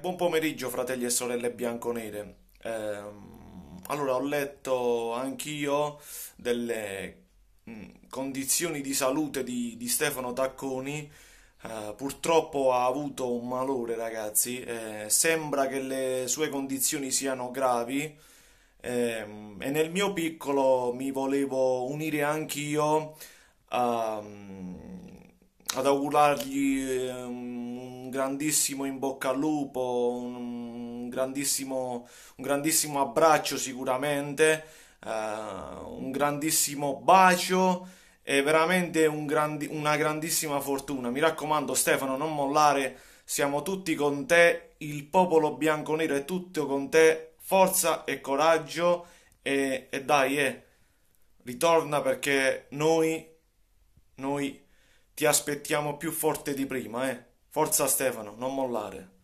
Buon pomeriggio fratelli e sorelle bianconere. Eh, allora, ho letto anch'io delle mh, mm, condizioni di salute di, di Stefano Tacconi. Eh, purtroppo ha avuto un malore, ragazzi. Eh, sembra che le sue condizioni siano gravi. Ehm, e nel mio piccolo mi volevo unire anch'io ehm, ad augurargli ehm, grandissimo in bocca al lupo, un grandissimo, un grandissimo abbraccio sicuramente, uh, un grandissimo bacio e veramente un grandi, una grandissima fortuna. Mi raccomando Stefano, non mollare, siamo tutti con te, il popolo bianco-nero è tutto con te, forza e coraggio e, e dai, eh, ritorna perché noi, noi ti aspettiamo più forte di prima, eh. Forza Stefano, non mollare.